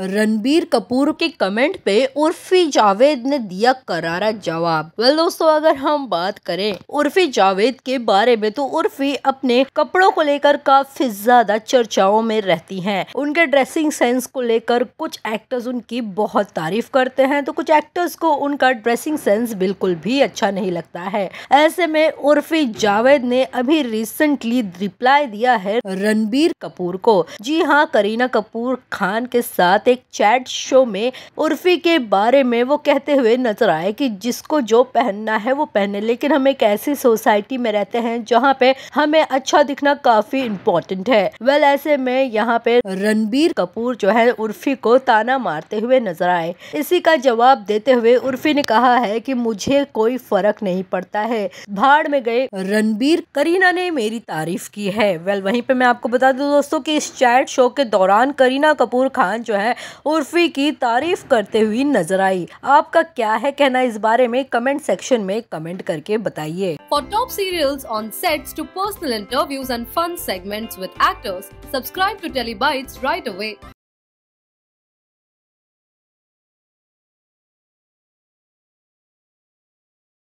रणबीर कपूर के कमेंट पे उर्फी जावेद ने दिया करारा जवाब वेल दोस्तों अगर हम बात करें उर्फी जावेद के बारे में तो उर्फी अपने कपड़ों को लेकर काफी ज्यादा चर्चाओं में रहती हैं उनके ड्रेसिंग सेंस को लेकर कुछ एक्टर्स उनकी बहुत तारीफ करते हैं तो कुछ एक्टर्स को उनका ड्रेसिंग सेंस बिल्कुल भी अच्छा नहीं लगता है ऐसे में उर्फी जावेद ने अभी रिसेंटली रिप्लाई दिया है रणबीर कपूर को जी हाँ करीना कपूर खान के साथ एक चैट शो में उर्फी के बारे में वो कहते हुए नजर आए कि जिसको जो पहनना है वो पहने लेकिन हम एक ऐसी सोसाइटी में रहते हैं जहाँ पे हमें अच्छा दिखना काफी इम्पोर्टेंट है वेल well, ऐसे में यहाँ पे रणबीर कपूर जो है उर्फी को ताना मारते हुए नजर आए इसी का जवाब देते हुए उर्फी ने कहा है कि मुझे कोई फर्क नहीं पड़ता है भाड़ में गए रणबीर करीना ने मेरी तारीफ की है वेल well, वहीं पे मैं आपको बता दूं दोस्तों कि इस चैट शो के दौरान करीना कपूर खान जो है उर्फी की तारीफ करते हुए नजर आई आपका क्या है कहना इस बारे में कमेंट सेक्शन में कमेंट करके बताइए for top serials on sets to personal interviews and fun segments with actors subscribe to Telebytes right away